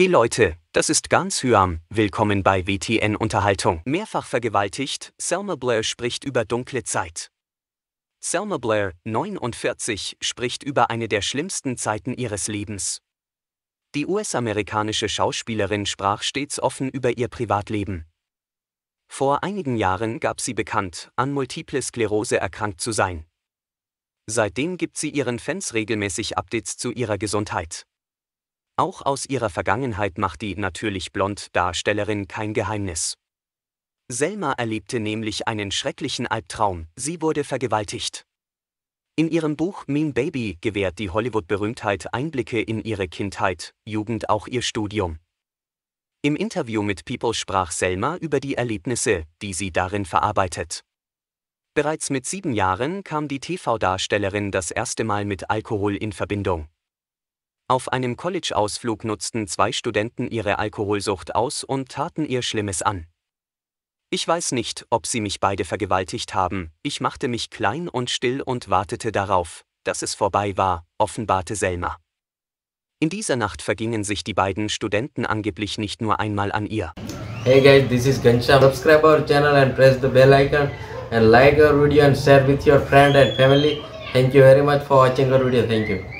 Hey Leute, das ist ganz Hyam, willkommen bei WTN Unterhaltung. Mehrfach vergewaltigt, Selma Blair spricht über dunkle Zeit. Selma Blair, 49, spricht über eine der schlimmsten Zeiten ihres Lebens. Die US-amerikanische Schauspielerin sprach stets offen über ihr Privatleben. Vor einigen Jahren gab sie bekannt, an Multiple Sklerose erkrankt zu sein. Seitdem gibt sie ihren Fans regelmäßig Updates zu ihrer Gesundheit. Auch aus ihrer Vergangenheit macht die natürlich blond Darstellerin kein Geheimnis. Selma erlebte nämlich einen schrecklichen Albtraum, sie wurde vergewaltigt. In ihrem Buch Mean Baby gewährt die Hollywood-Berühmtheit Einblicke in ihre Kindheit, Jugend auch ihr Studium. Im Interview mit People sprach Selma über die Erlebnisse, die sie darin verarbeitet. Bereits mit sieben Jahren kam die TV-Darstellerin das erste Mal mit Alkohol in Verbindung. Auf einem College-Ausflug nutzten zwei Studenten ihre Alkoholsucht aus und taten ihr Schlimmes an. Ich weiß nicht, ob sie mich beide vergewaltigt haben, ich machte mich klein und still und wartete darauf, dass es vorbei war, offenbarte Selma. In dieser Nacht vergingen sich die beiden Studenten angeblich nicht nur einmal an ihr. Hey guys, this is Ghanshyam. Subscribe our channel and press the bell icon and like our video and share with your friend and family. Thank you very much for watching our video. Thank you.